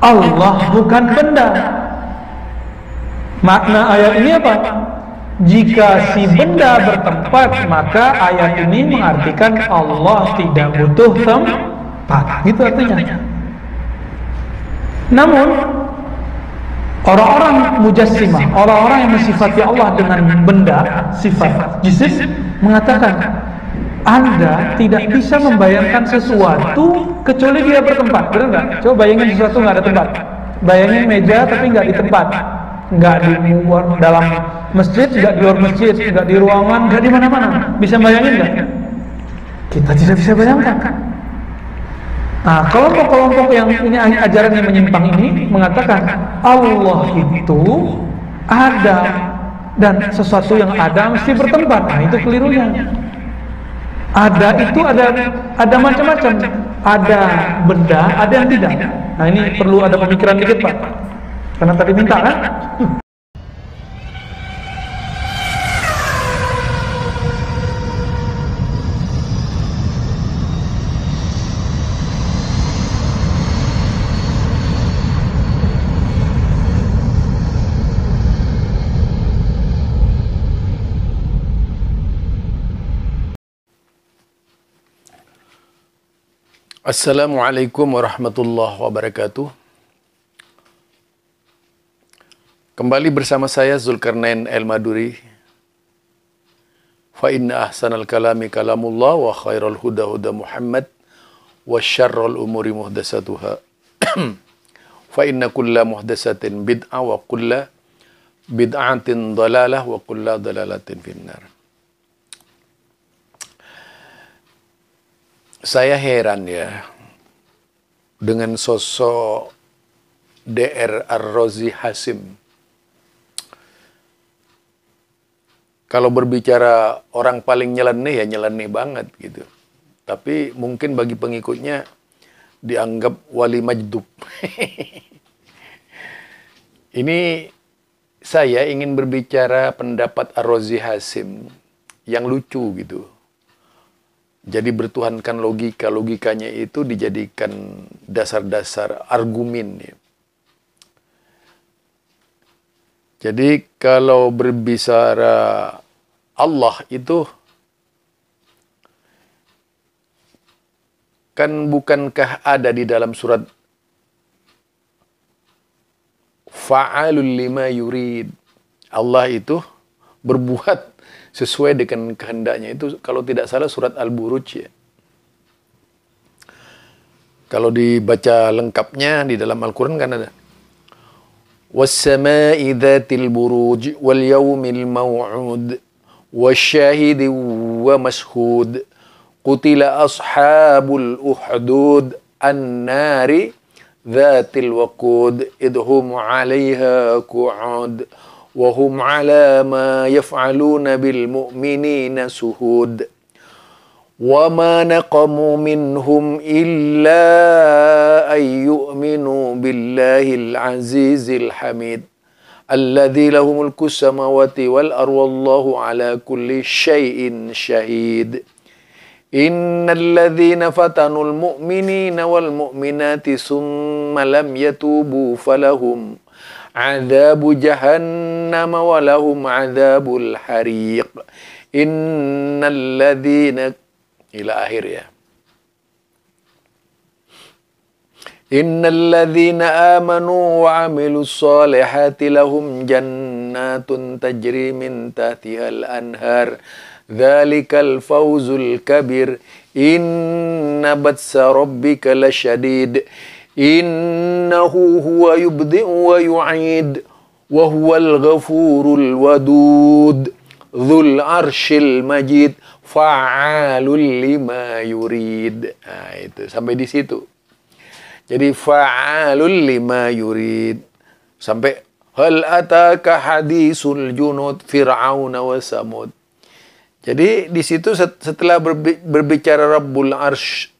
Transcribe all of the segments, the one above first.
Allah bukan benda. Makna ayat ini apa? Jika si benda bertempat, maka ayat ini mengartikan Allah tidak butuh tempat. Gitu artinya. Namun, orang-orang mujassimah, orang-orang yang mensifati Allah dengan benda, sifat jisim, mengatakan anda tidak bisa membayangkan sesuatu kecuali dia bertempat, benar nggak? Coba bayangin sesuatu nggak ada tempat. Bayangin meja tapi nggak di tempat, nggak di luar dalam masjid, nggak di luar masjid, nggak di ruangan, nggak di mana-mana. Bisa bayangin nggak? Kita tidak bisa bayangkan. Nah, kelompok-kelompok yang ini ajaran yang menyimpang ini mengatakan Allah itu ada dan sesuatu yang ada mesti bertempat. Nah, itu kelirunya ada itu ada ada macam-macam ada benda ada yang tidak nah ini perlu ada pemikiran dikit pak karena tadi minta kan Assalamualaikum warahmatullahi wabarakatuh. Kembali bersama saya Zulkarnain El Maduri. Fa inna ahsanal kalami kalamullah wa khairal huda huda Muhammad wa syarrul umuri muhdasatuha. Fa inna kulla muhdasatin bid'ah wa kulla bid'atin dalalah wa kulla dalalatin finnar. saya heran ya dengan sosok DR Ar-Rozi Hasim. Kalau berbicara orang paling nyeleneh ya nyeleneh banget gitu. Tapi mungkin bagi pengikutnya dianggap wali majdub. Ini saya ingin berbicara pendapat ar Hasim yang lucu gitu jadi bertuhankan logika, logikanya itu dijadikan dasar-dasar argumen. Ya. Jadi kalau berbicara Allah itu kan bukankah ada di dalam surat fa'alul lima yurid. Allah itu berbuat sesuai dengan kehendaknya itu kalau tidak salah surat Al-Buruj ya. Kalau dibaca lengkapnya di dalam Al-Qur'an kan ada والسماء ذَاتِ الْبُرُوجِ وَالْيَوْمِ الْمَوْعُودِ والشاهد ومشهود قُتِلَ أَصْحَابُ الْأُحْدُودِ النار ذَاتِ الْوَقُودِ إذ هم عليها قعود وهم على ما يفعلون بالمؤمنين سهود وما نقموا منهم الا ان يؤمنوا بالله العزيز الحميد الذي له ملك السماوات والارض والله على كل شيء شهيد ان الذين فتنوا المؤمنين والمؤمنات ثم لم يتوبوا فلهم عذاب جهنم ولهم عذاب الحريق إن الذين إلى آخره إن الذين آمنوا وعملوا الصالحات لهم جنات تجري من تحتها الأنهار ذلك الفوز الكبير إن بتس ربك لشديد إنه هو يبدئ ويعيد وهو ghafurul wadud ذو العرش majid fa'alul lima yurid. Nah, itu sampai di situ. Jadi fa'alul lima yurid sampai hal ataka hadisul junud fir'aun wa samud. Jadi di situ setelah berbicara Rabbul Arsh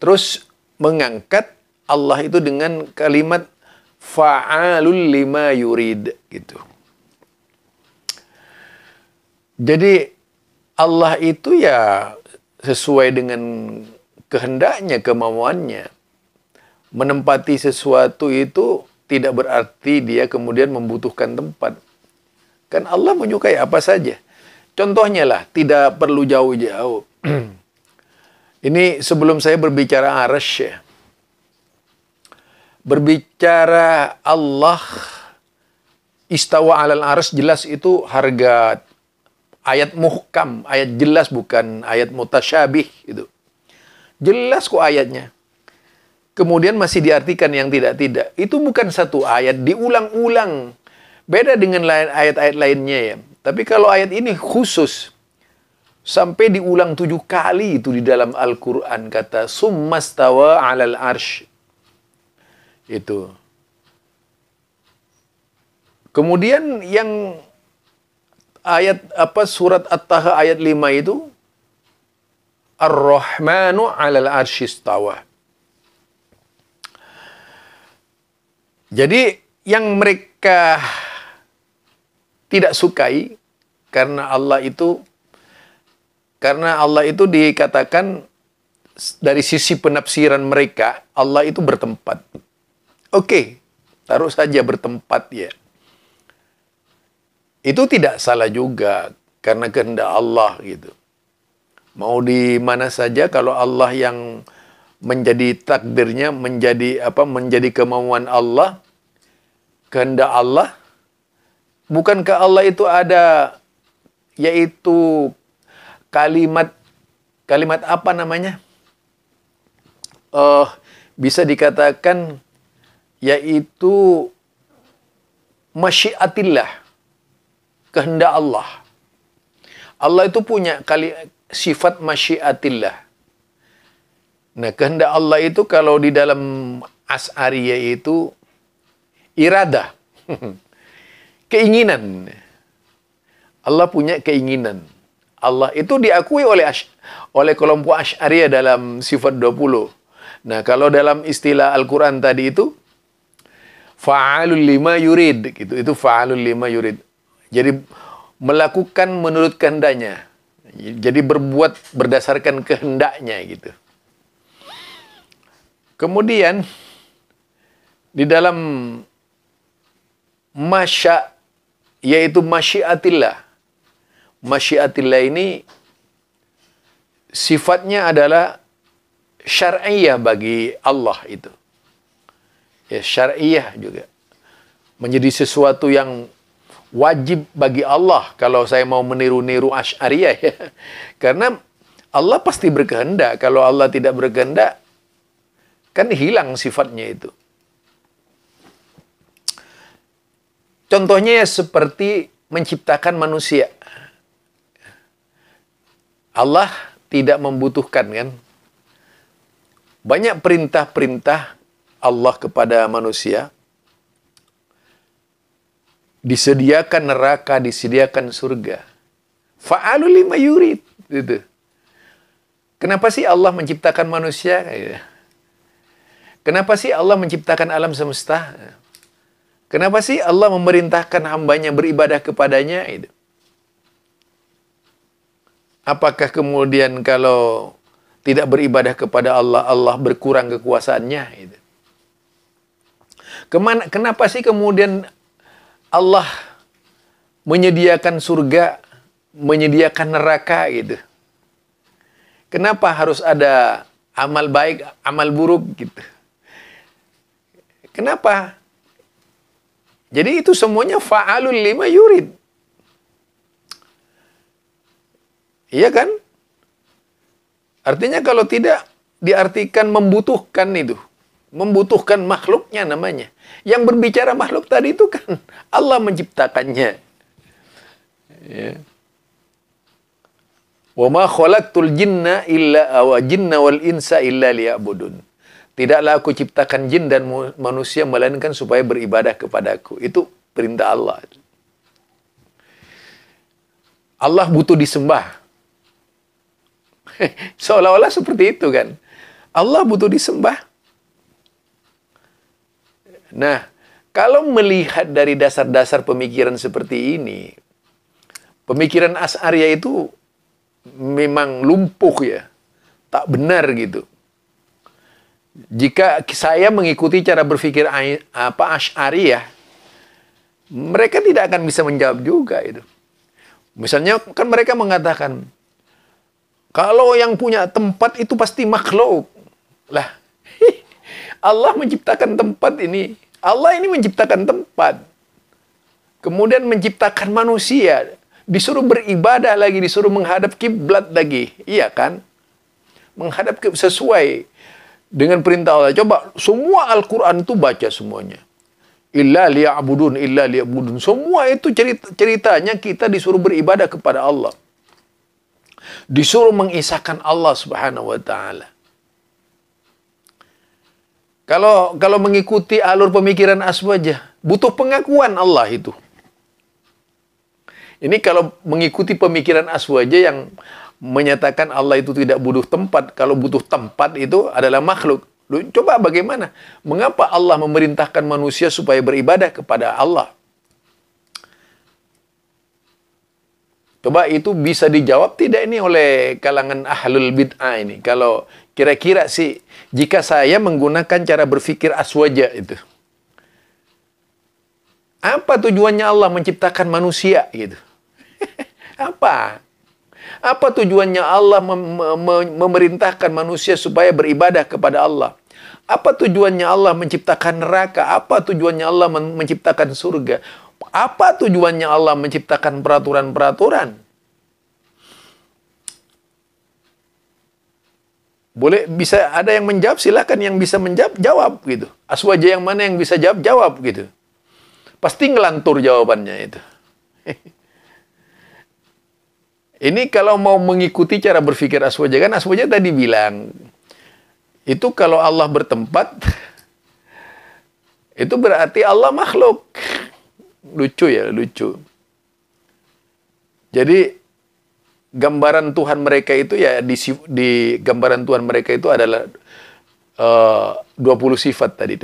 terus mengangkat Allah itu dengan kalimat fa'alul lima yurid gitu. Jadi Allah itu ya sesuai dengan kehendaknya, kemauannya. Menempati sesuatu itu tidak berarti dia kemudian membutuhkan tempat. Kan Allah menyukai apa saja. Contohnya lah, tidak perlu jauh-jauh. Ini sebelum saya berbicara arasy ya berbicara Allah istawa alal arsh jelas itu harga ayat muhkam, ayat jelas bukan ayat mutasyabih itu. Jelas kok ayatnya. Kemudian masih diartikan yang tidak-tidak. Itu bukan satu ayat, diulang-ulang. Beda dengan lain ayat-ayat lainnya ya. Tapi kalau ayat ini khusus sampai diulang tujuh kali itu di dalam Al-Quran kata summastawa alal arsh itu. Kemudian yang ayat apa surat At-Taha ayat 5 itu Ar-Rahmanu 'alal 'arsyistawa. Jadi yang mereka tidak sukai karena Allah itu karena Allah itu dikatakan dari sisi penafsiran mereka Allah itu bertempat Oke, taruh saja bertempat ya. Itu tidak salah juga karena kehendak Allah gitu. Mau di mana saja kalau Allah yang menjadi takdirnya, menjadi apa? menjadi kemauan Allah, kehendak Allah. Bukankah Allah itu ada yaitu kalimat kalimat apa namanya? Uh, bisa dikatakan yaitu masyiatillah kehendak Allah Allah itu punya kali sifat masyiatillah nah kehendak Allah itu kalau di dalam as'ari itu irada keinginan Allah punya keinginan Allah itu diakui oleh Ash, oleh kelompok Asy'ariyah dalam sifat 20. Nah, kalau dalam istilah Al-Qur'an tadi itu fa'alul lima yurid gitu itu fa'alul lima yurid jadi melakukan menurut kehendaknya jadi berbuat berdasarkan kehendaknya gitu kemudian di dalam masya yaitu masyiatillah masyiatillah ini sifatnya adalah syar'iyah bagi Allah itu ya, syariah juga. Menjadi sesuatu yang wajib bagi Allah kalau saya mau meniru-niru asyariah ya. Karena Allah pasti berkehendak. Kalau Allah tidak berkehendak, kan hilang sifatnya itu. Contohnya ya seperti menciptakan manusia. Allah tidak membutuhkan kan. Banyak perintah-perintah Allah kepada manusia disediakan neraka, disediakan surga. faalul lima yurid. Gitu. Kenapa sih Allah menciptakan manusia? Gitu. Kenapa sih Allah menciptakan alam semesta? Kenapa sih Allah memerintahkan hambanya beribadah kepadanya? itu Apakah kemudian kalau tidak beribadah kepada Allah, Allah berkurang kekuasaannya? Gitu. Kemana, kenapa sih kemudian Allah menyediakan surga, menyediakan neraka gitu? Kenapa harus ada amal baik, amal buruk gitu? Kenapa? Jadi itu semuanya fa'alul lima yurid. Iya kan? Artinya kalau tidak diartikan membutuhkan itu membutuhkan makhluknya namanya. Yang berbicara makhluk tadi itu kan Allah menciptakannya. Ya. Wama khalaqtul jinna illa awa jinna wal insa illa liya'budun. Tidaklah aku ciptakan jin dan manusia melainkan supaya beribadah kepadaku. Itu perintah Allah. Allah butuh disembah. Seolah-olah seperti itu kan. Allah butuh disembah Nah, kalau melihat dari dasar-dasar pemikiran seperti ini, pemikiran As'arya itu memang lumpuh ya, tak benar gitu. Jika saya mengikuti cara berpikir apa Ash'ari ya, mereka tidak akan bisa menjawab juga itu. Misalnya kan mereka mengatakan, kalau yang punya tempat itu pasti makhluk. Lah, Allah menciptakan tempat ini. Allah ini menciptakan tempat. Kemudian menciptakan manusia. Disuruh beribadah lagi, disuruh menghadap kiblat lagi. Iya kan? Menghadap sesuai dengan perintah Allah. Coba semua Al-Quran itu baca semuanya. Illa liya'budun, illa liya'budun. Semua itu cerita, ceritanya kita disuruh beribadah kepada Allah. Disuruh mengisahkan Allah subhanahu wa ta'ala. Kalau kalau mengikuti alur pemikiran aswaja, butuh pengakuan Allah itu. Ini kalau mengikuti pemikiran aswaja yang menyatakan Allah itu tidak butuh tempat, kalau butuh tempat itu adalah makhluk. coba bagaimana? Mengapa Allah memerintahkan manusia supaya beribadah kepada Allah? Coba itu bisa dijawab tidak ini oleh kalangan ahlul bid'ah ini? Kalau kira-kira sih, jika saya menggunakan cara berpikir aswaja itu. Apa tujuannya Allah menciptakan manusia gitu? Apa? Apa tujuannya Allah mem mem memerintahkan manusia supaya beribadah kepada Allah? Apa tujuannya Allah menciptakan neraka? Apa tujuannya Allah men menciptakan surga? Apa tujuannya Allah menciptakan peraturan-peraturan? Boleh bisa ada yang menjawab silahkan yang bisa menjawab jawab gitu. Aswaja yang mana yang bisa jawab jawab gitu. Pasti ngelantur jawabannya itu. Ini kalau mau mengikuti cara berpikir Aswaja kan Aswaja tadi bilang itu kalau Allah bertempat itu berarti Allah makhluk lucu ya, lucu. Jadi gambaran Tuhan mereka itu ya di, di gambaran Tuhan mereka itu adalah eh, uh, 20 sifat tadi.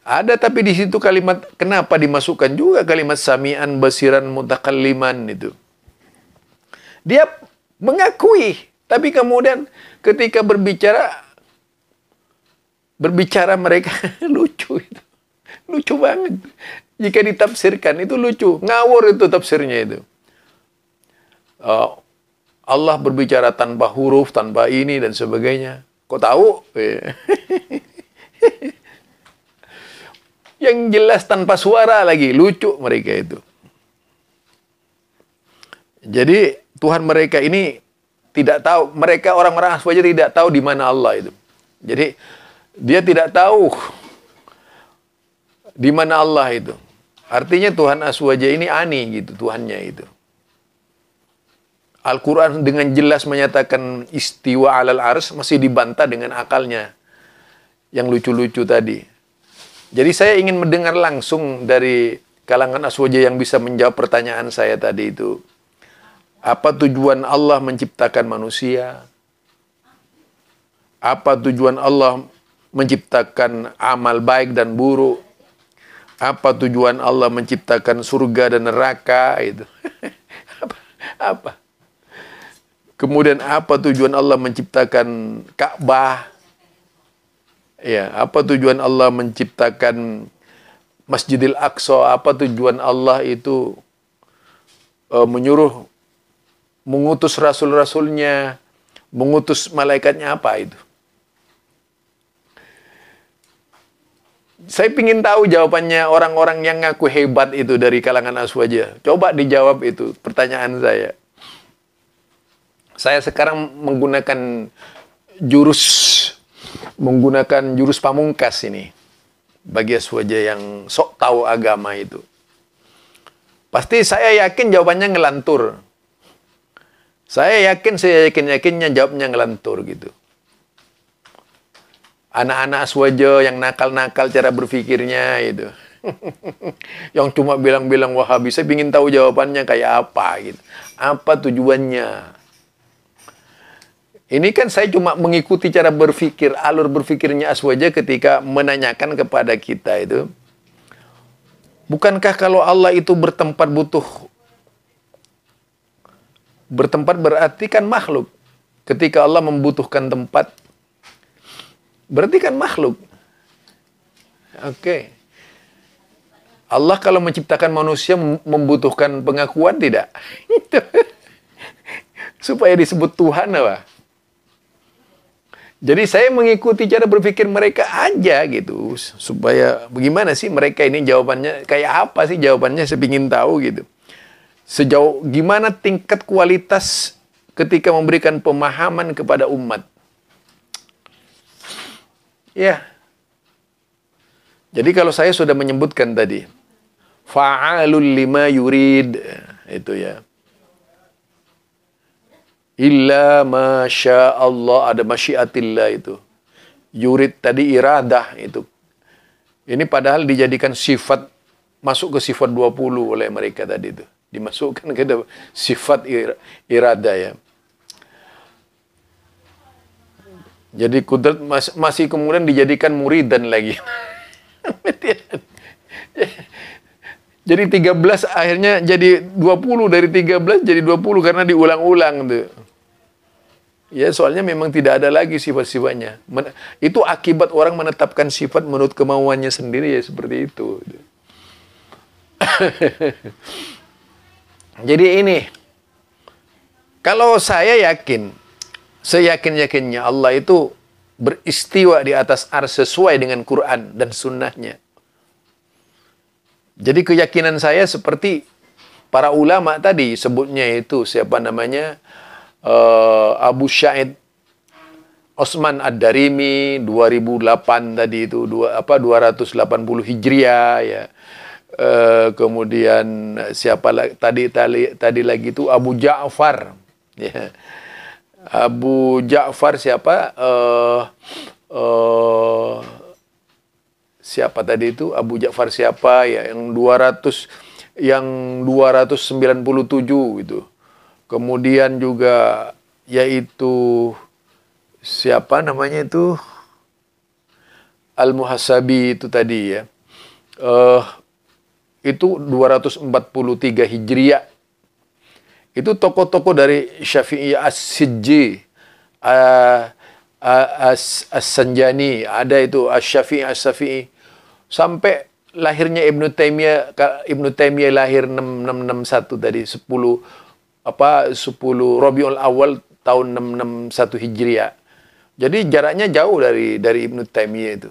Ada tapi di situ kalimat kenapa dimasukkan juga kalimat samian basiran mutakalliman itu. Dia mengakui tapi kemudian ketika berbicara berbicara mereka lucu itu. Lucu banget. Jika ditafsirkan itu lucu. Ngawur itu tafsirnya itu. Eh, Allah berbicara tanpa huruf, tanpa ini dan sebagainya. Kok tahu? Eh. Yang jelas tanpa suara lagi lucu mereka itu. Jadi Tuhan mereka ini tidak tahu. Mereka orang-orang aswaja tidak tahu di mana Allah itu. Jadi dia tidak tahu di mana Allah itu. Artinya Tuhan Aswaja ini ani gitu, Tuhannya itu. Al-Quran dengan jelas menyatakan istiwa alal ars masih dibantah dengan akalnya yang lucu-lucu tadi. Jadi saya ingin mendengar langsung dari kalangan Aswaja yang bisa menjawab pertanyaan saya tadi itu. Apa tujuan Allah menciptakan manusia? Apa tujuan Allah menciptakan amal baik dan buruk. Apa tujuan Allah menciptakan surga dan neraka itu? apa? apa? Kemudian apa tujuan Allah menciptakan Ka'bah? Ya, apa tujuan Allah menciptakan Masjidil Aqsa? Apa tujuan Allah itu uh, menyuruh mengutus rasul-rasulnya, mengutus malaikatnya apa itu? Saya ingin tahu jawabannya orang-orang yang ngaku hebat itu dari kalangan aswaja. Coba dijawab itu pertanyaan saya. Saya sekarang menggunakan jurus menggunakan jurus pamungkas ini bagi aswaja yang sok tahu agama itu. Pasti saya yakin jawabannya ngelantur. Saya yakin, saya yakin-yakinnya jawabnya ngelantur gitu. Anak-anak aswaja yang nakal-nakal cara berpikirnya itu, yang cuma bilang-bilang wahabi, saya ingin tahu jawabannya kayak apa gitu. Apa tujuannya? Ini kan saya cuma mengikuti cara berpikir, alur berpikirnya aswaja ketika menanyakan kepada kita itu. Bukankah kalau Allah itu bertempat butuh bertempat berarti kan makhluk. Ketika Allah membutuhkan tempat, Berarti kan makhluk. Oke. Okay. Allah kalau menciptakan manusia membutuhkan pengakuan tidak? Supaya disebut Tuhan apa? Jadi saya mengikuti cara berpikir mereka aja gitu. Supaya bagaimana sih mereka ini jawabannya kayak apa sih jawabannya saya ingin tahu gitu. Sejauh gimana tingkat kualitas ketika memberikan pemahaman kepada umat. Ya. Jadi kalau saya sudah menyebutkan tadi, fa'alul lima yurid itu ya. Illa masya Allah ada masyiatillah itu. Yurid tadi iradah itu. Ini padahal dijadikan sifat masuk ke sifat 20 oleh mereka tadi itu. Dimasukkan ke sifat iradah ya. Jadi kudrat mas, masih kemudian dijadikan dan lagi. jadi 13 akhirnya jadi 20 dari 13 jadi 20 karena diulang-ulang tuh. Ya, soalnya memang tidak ada lagi sifat-sifatnya. itu akibat orang menetapkan sifat menurut kemauannya sendiri ya seperti itu. jadi ini kalau saya yakin Seyakin-yakinnya Allah itu beristiwa di atas ars sesuai dengan Quran dan sunnahnya. Jadi keyakinan saya seperti para ulama tadi sebutnya itu siapa namanya uh, Abu Syaid Osman Ad-Darimi 2008 tadi itu dua, apa 280 Hijriah ya. Uh, kemudian siapa lagi tadi tadi tadi lagi itu Abu Ja'far ya. Abu Ja'far siapa? Uh, uh, siapa tadi itu? Abu Ja'far siapa? Ya yang 200 yang 297 itu. Kemudian juga yaitu siapa namanya itu? Al-Muhasabi itu tadi ya. Uh, itu 243 Hijriah itu tokoh-tokoh dari Syafi'i As-Sijji, As-Sanjani, ada itu As-Syafi'i As-Syafi'i. Sampai lahirnya Ibnu Taimiyah, Ibnu Taimiyah lahir 6661 tadi 10 apa 10 Rabiul Awal tahun 661 Hijriah. Jadi jaraknya jauh dari dari Ibnu Taimiyah itu.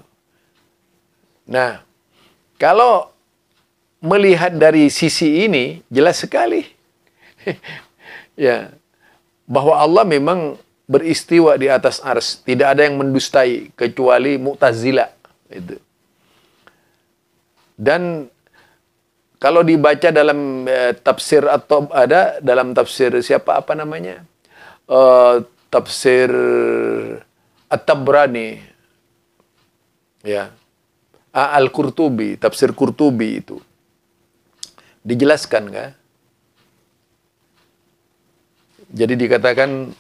Nah, kalau melihat dari sisi ini jelas sekali ya bahwa Allah memang beristiwa di atas ars tidak ada yang mendustai kecuali mu'tazila itu dan kalau dibaca dalam eh, tafsir atau ada dalam tafsir siapa apa namanya uh, tafsir At-Tabrani ya Al-Qurtubi tafsir Qurtubi itu dijelaskan kan jadi dikatakan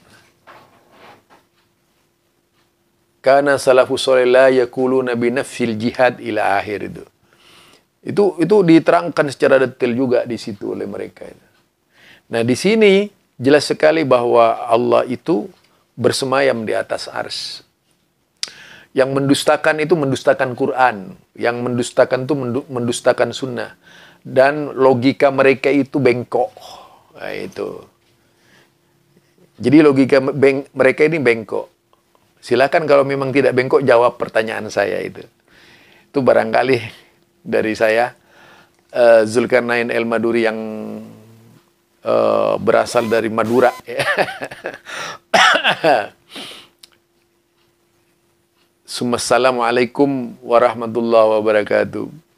karena salafus soleh la nabi nafil jihad ila akhir itu. Itu itu diterangkan secara detail juga di situ oleh mereka. Nah, di sini jelas sekali bahwa Allah itu bersemayam di atas ars. Yang mendustakan itu mendustakan Quran, yang mendustakan itu mendustakan sunnah dan logika mereka itu bengkok. Nah, itu. Jadi logika beng, mereka ini bengkok. Silakan kalau memang tidak bengkok jawab pertanyaan saya itu. Itu barangkali dari saya uh, Zulkarnain El Maduri yang uh, berasal dari Madura. Assalamualaikum warahmatullahi wabarakatuh.